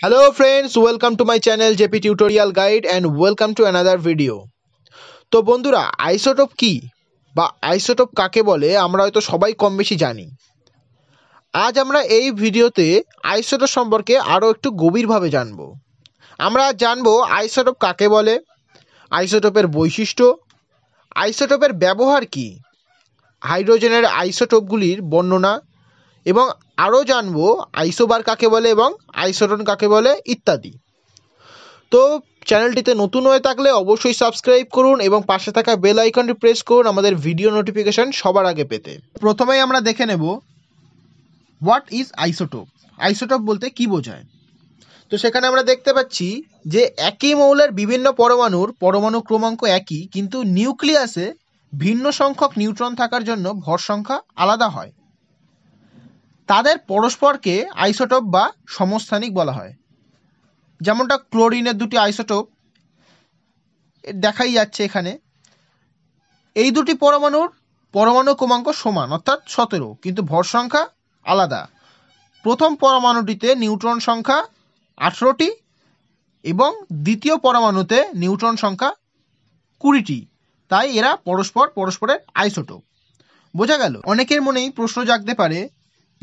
hello friends welcome to my channel JP tutorial guide and welcome to another video তো বন্ধুরা isotope কি বা isotope কাকে বলে আমরা হয়তো সবাই কম বেশি জানি আজ আমরা এই ভিডিওতে আইসোটোপ সম্পর্কে আরও একটু গভীরভাবে জানব আমরা জানবো আইসোটোপ কাকে বলে আইসোটোপের বৈশিষ্ট্য আইসোটোপের ব্যবহার কী হাইড্রোজেনের আইসোটোপগুলির বর্ণনা এবং আরও জানব আইসোবার কাকে বলে এবং আইসোটন কাকে বলে ইত্যাদি তো চ্যানেলটিতে নতুন হয়ে থাকলে অবশ্যই সাবস্ক্রাইব করুন এবং পাশে থাকা বেল আইকনটি প্রেস করুন আমাদের ভিডিও নোটিফিকেশান সবার আগে পেতে প্রথমেই আমরা দেখে নেব হোয়াট ইজ আইসোটোপ আইসোটোপ বলতে কি বোঝায় তো সেখানে আমরা দেখতে পাচ্ছি যে একই মৌলের বিভিন্ন পরমাণুর পরমাণু ক্রমাঙ্ক একই কিন্তু নিউক্লিয়াসে ভিন্ন সংখ্যক নিউট্রন থাকার জন্য ভর সংখ্যা আলাদা হয় তাদের পরস্পরকে আইসোটোপ বা সমস্থানিক বলা হয় যেমনটা ক্লোরিনের দুটি আইসোটোপ দেখাই যাচ্ছে এখানে এই দুটি পরমাণুর পরমাণু ক্রমাঙ্ক সমান অর্থাৎ সতেরো কিন্তু ভর সংখ্যা আলাদা প্রথম পরমাণুটিতে নিউট্রন সংখ্যা আঠেরোটি এবং দ্বিতীয় পরমাণুতে নিউট্রন সংখ্যা কুড়িটি তাই এরা পরস্পর পরস্পরের আইসোটোপ বোঝা গেল অনেকের মনেই প্রশ্ন জাগতে পারে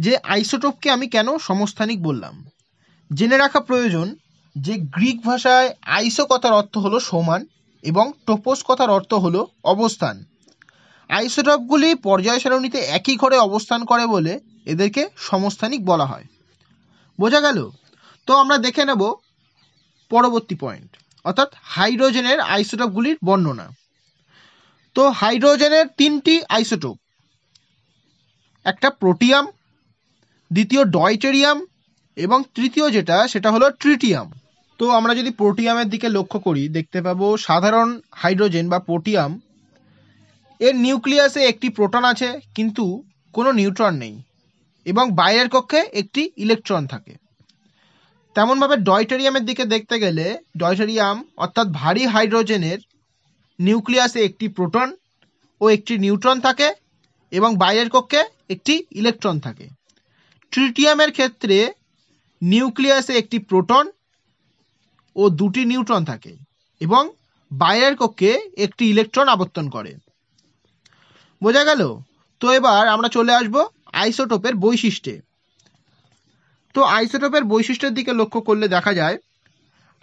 যে আইসোটোপকে আমি কেন সমস্থানিক বললাম জেনে রাখা প্রয়োজন যে গ্রিক ভাষায় আইসো কথার অর্থ হলো সমান এবং টোপোস কথার অর্থ হলো অবস্থান আইসোটপগুলি পর্যায় সারণীতে একই ঘরে অবস্থান করে বলে এদেরকে সমস্থানিক বলা হয় বোঝা গেল তো আমরা দেখে নেব পরবর্তী পয়েন্ট অর্থাৎ হাইড্রোজেনের আইসোটপগুলির বর্ণনা তো হাইড্রোজেনের তিনটি আইসোটোপ একটা প্রোটিয়াম দ্বিতীয় ডয়টেরিয়াম এবং তৃতীয় যেটা সেটা হলো ট্রিটিয়াম তো আমরা যদি প্রোটিয়ামের দিকে লক্ষ্য করি দেখতে পাবো সাধারণ হাইড্রোজেন বা প্রোটিয়াম এর নিউক্লিয়াসে একটি প্রোটন আছে কিন্তু কোনো নিউট্রন নেই এবং বাইরের কক্ষে একটি ইলেকট্রন থাকে তেমনভাবে ডয়টেরিয়ামের দিকে দেখতে গেলে ডয়টেরিয়াম অর্থাৎ ভারী হাইড্রোজেনের নিউক্লিয়াসে একটি প্রোটন ও একটি নিউট্রন থাকে এবং বাইরের কক্ষে একটি ইলেকট্রন থাকে ট্রিটিয়ামের ক্ষেত্রে নিউক্লিয়াসে একটি প্রোটন ও দুটি নিউট্রন থাকে এবং বাইরের কক্ষে একটি ইলেকট্রন আবর্তন করে বোঝা গেল তো এবার আমরা চলে আসব আইসোটোপের বৈশিষ্ট্যে তো আইসোটোপের বৈশিষ্ট্যের দিকে লক্ষ্য করলে দেখা যায়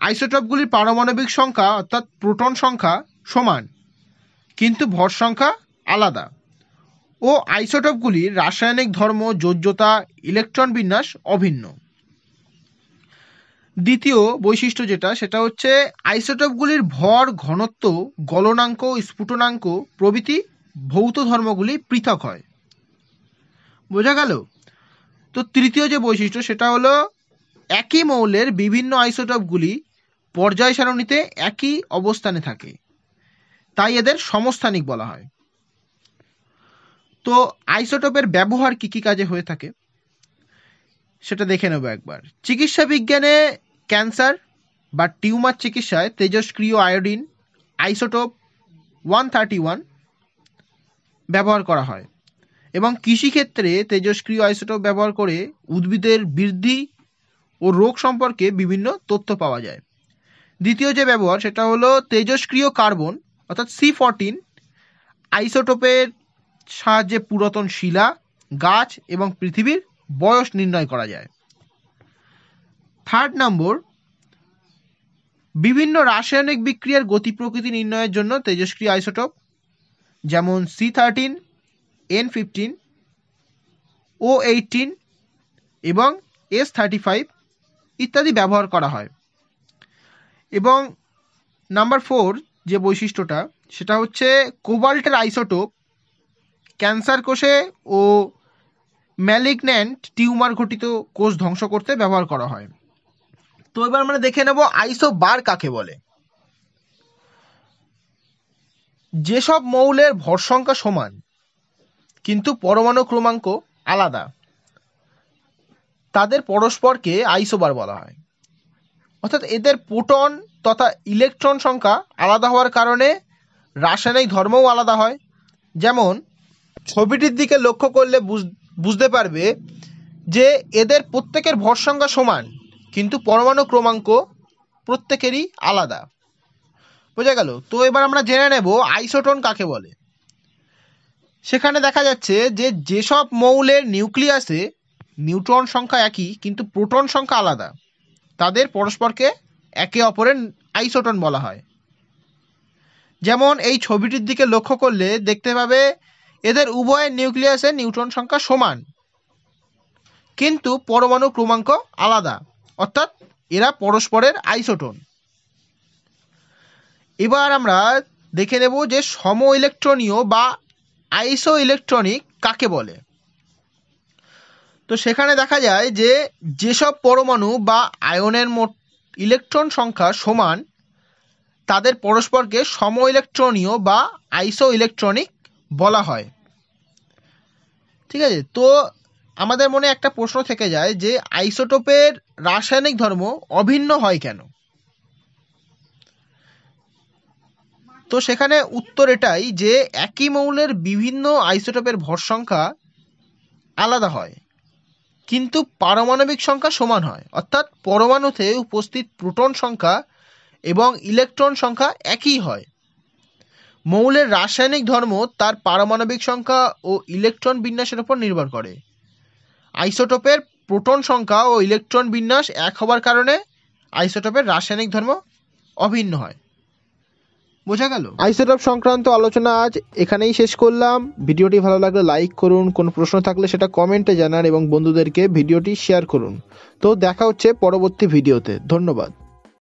আইসোটোপগুলির পারমাণবিক সংখ্যা অর্থাৎ প্রোটন সংখ্যা সমান কিন্তু ভর সংখ্যা আলাদা ও আইসোটপগুলির রাসায়নিক ধর্ম যোজ্যতা ইলেকট্রন বিন্যাস অভিন্ন দ্বিতীয় বৈশিষ্ট্য যেটা সেটা হচ্ছে আইসোটপগুলির ভর ঘনত্ব গলনাঙ্ক স্ফুটনাঙ্ক প্রভৃতি ভৌত ধর্মগুলি পৃথক হয় বোঝা গেল তো তৃতীয় যে বৈশিষ্ট্য সেটা হলো একই মৌলের বিভিন্ন আইসোটপগুলি পর্যায় সারণীতে একই অবস্থানে থাকে তাই এদের সমস্থানিক বলা হয় তো আইসোটোপের ব্যবহার কী কী কাজে হয়ে থাকে সেটা দেখে নেব একবার চিকিৎসা বিজ্ঞানে ক্যান্সার বা টিউমার চিকিৎসায় তেজস্ক্রিয় iodine isotope one thirty one ব্যবহার করা হয় এবং কৃষিক্ষেত্রে তেজস্ক্রিয় আইসোটোপ ব্যবহার করে উদ্ভিদের বৃদ্ধি ও রোগ সম্পর্কে বিভিন্ন তথ্য পাওয়া যায় দ্বিতীয় যে ব্যবহার সেটা হলো তেজস্ক্রিয় কার্বন অর্থাৎ সি ফরটিন আইসোটোপের সাহায্যে পুরাতন শিলা গাছ এবং পৃথিবীর বয়স নির্ণয় করা যায় থার্ড নম্বর বিভিন্ন রাসায়নিক বিক্রিয়ার গতি প্রকৃতি নির্ণয়ের জন্য তেজস্ক্রিয় আইসোটোপ যেমন C thirteen N fifteen O eighteen এবং এস থার্টি ফাইভ ইত্যাদি ব্যবহার করা হয় এবং নাম্বার ফোর যে বৈশিষ্ট্যটা সেটা হচ্ছে কোবাল্টের আইসোটোপ ক্যান্সার কোষে ও ম্যালিগন্যান্ট টিউমার ঘটিত কোষ ধ্বংস করতে ব্যবহার করা হয় তো এবার আমরা দেখে নেব আইসো বার কাকে বলে যেসব মৌলের ভর সংখ্যা সমান কিন্তু পরমাণু ক্রমাঙ্ক আলাদা তাদের পরস্পরকে আইসোবার বলা হয় অর্থাৎ এদের প্রোটন তথা ইলেকট্রন সংখ্যা আলাদা হওয়ার কারণে রাসায়নিক ধর্মও আলাদা হয় যেমন ছবিটির দিকে লক্ষ্য করলে বুঝতে পারবে যে এদের প্রত্যেকের ভর সংখ্যা সমান কিন্তু পরমাণু ক্রমাঙ্ক প্রত্যেকেরই আলাদা বোঝা গেল তো এবার আমরা জেনে নেব আইসোটন কাকে বলে সেখানে দেখা যাচ্ছে যে যেসব মৌলের নিউক্লিয়াসে নিউট্রন সংখ্যা একই কিন্তু প্রোটন সংখ্যা আলাদা তাদের পরস্পরকে একে অপরের আইসোটন বলা হয় যেমন এই ছবিটির দিকে লক্ষ্য করলে দেখতে পাবে এদের উভয়ের নিউক্লিয়াসের নিউট্রন সংখ্যা সমান কিন্তু পরমাণু ক্রমাঙ্ক আলাদা অর্থাৎ এরা পরস্পরের আইসোটন এবার আমরা দেখে নেব যে সম ইলেকট্রনীয় বা আইসো ইলেকট্রনিক কাকে বলে তো সেখানে দেখা যায় যে যেসব পরমাণু বা আয়নের মোট ইলেকট্রন সংখ্যা সমান তাদের পরস্পরকে সম ইলেকট্রনীয় বা আইসো ইলেকট্রনিক বলা হয় ঠিক আছে তো আমাদের মনে একটা প্রশ্ন থেকে যায় যে আইসোটোপের রাসায়নিক ধর্ম অভিন্ন হয় কেন তো সেখানে উত্তর এটাই যে একই মৌলের বিভিন্ন আইসোটোপের ভর সংখ্যা আলাদা হয় কিন্তু পারমাণবিক সংখ্যা সমান হয় অর্থাৎ পরমাণুতে উপস্থিত প্রোটন সংখ্যা এবং ইলেকট্রন সংখ্যা একই হয় মৌলের রাসায়নিক ধর্ম তার পারমাণবিক সংখ্যা ও ইলেকট্রন বিন্যাসের উপর নির্ভর করে আইসোটোপের প্রোটন সংখ্যা ও ইলেকট্রন বিন্যাস এক হওয়ার কারণে আইসোটোপের রাসায়নিক ধর্ম অভিন্ন হয় বোঝা গেল আইসেটআপ সংক্রান্ত আলোচনা আজ এখানেই শেষ করলাম ভিডিওটি ভালো লাগলে লাইক করুন কোনো প্রশ্ন থাকলে সেটা কমেন্টে জানান এবং বন্ধুদেরকে ভিডিওটি শেয়ার করুন তো দেখা হচ্ছে পরবর্তী ভিডিওতে ধন্যবাদ